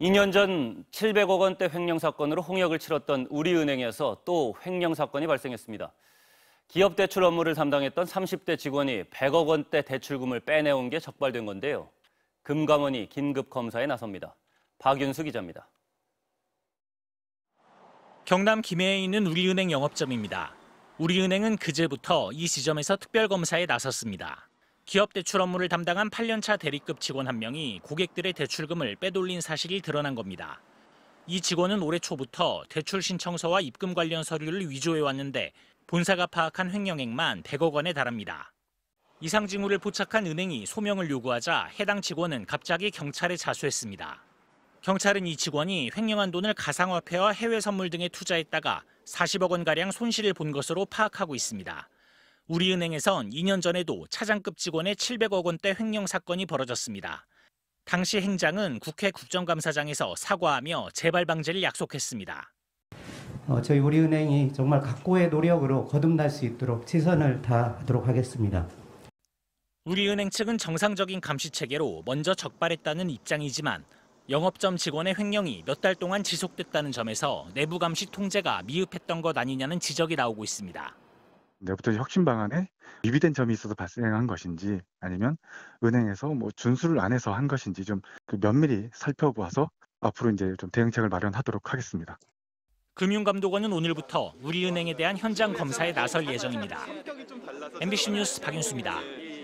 2년 전 700억 원대 횡령 사건으로 홍역을 치렀던 우리은행에서 또 횡령 사건이 발생했습니다. 기업 대출 업무를 담당했던 30대 직원이 100억 원대 대출금을 빼내온 게 적발된 건데요. 금감원이 긴급 검사에 나섭니다. 박윤수 기자입니다. 경남 김해에 있는 우리은행 영업점입니다. 우리은행은 그제부터 이 지점에서 특별검사에 나섰습니다. 기업 대출 업무를 담당한 8년차 대리급 직원 한 명이 고객들의 대출금을 빼돌린 사실이 드러난 겁니다. 이 직원은 올해 초부터 대출 신청서와 입금 관련 서류를 위조해 왔는데 본사가 파악한 횡령액만 100억 원에 달합니다. 이상 징후를 포착한 은행이 소명을 요구하자 해당 직원은 갑자기 경찰에 자수했습니다. 경찰은 이 직원이 횡령한 돈을 가상화폐와 해외 선물 등에 투자했다가 40억 원가량 손실을 본 것으로 파악하고 있습니다. 우리은행에선 2년 전에도 차장급 직원의 700억 원대 횡령 사건이 벌어졌습니다. 당시 행장은 국회 국정감사장에서 사과하며 재발 방지를 약속했습니다. 어, 저희 우리은행이 정말 각고의 노력으로 거듭날 수 있도록 최선을 다하도록 하겠습니다. 우리은행 측은 정상적인 감시 체계로 먼저 적발했다는 입장이지만 영업점 직원의 횡령이 몇 달 동안 지속됐다는 점에서 내부 감시 통제가 미흡했던 것 아니냐는 지적이 나오고 있습니다. 내부터 혁신 방안에 미비된 점이 있어서 발생한 것인지 아니면 은행에서 뭐 준수를 안 해서 한 것인지 좀그 면밀히 살펴보아서 앞으로 이제 좀 대응책을 마련하도록 하겠습니다. 금융감독원은 오늘부터 우리은행에 대한 현장 검사에 나설 예정입니다. MBC 뉴스 박윤수입니다.